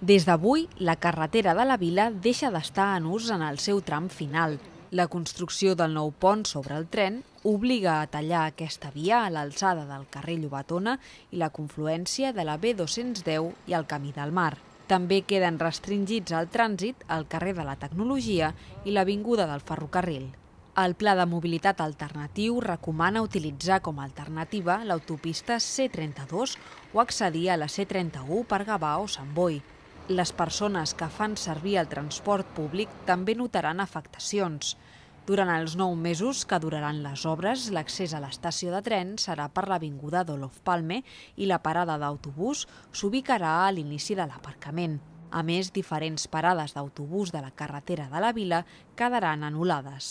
Des d'avui, la carretera de la vila deixa d'estar en ús en el seu tram final. La construcció del nou pont sobre el tren obliga a tallar aquesta via a l'alçada del carrer Llobatona i la confluència de la B210 i el Camí del Mar. També queden restringits al trànsit el carrer de la Tecnologia i l'Avinguda del Ferrocarril. El Pla de Mobilitat Alternatiu recomana utilitzar com a alternativa l'autopista C32 o accedir a la C31 per Gavà o Sant Boi. Les persones que fan servir el transport públic també notaran afectacions. Durant els nou mesos que duraran les obres, l'accés a l'estació de tren serà per l'Avinguda d'Olof Palme i la parada d'autobús s'ubicarà a l'inici de l'aparcament. A més, diferents parades d'autobús de la carretera de la vila quedaran anul·lades.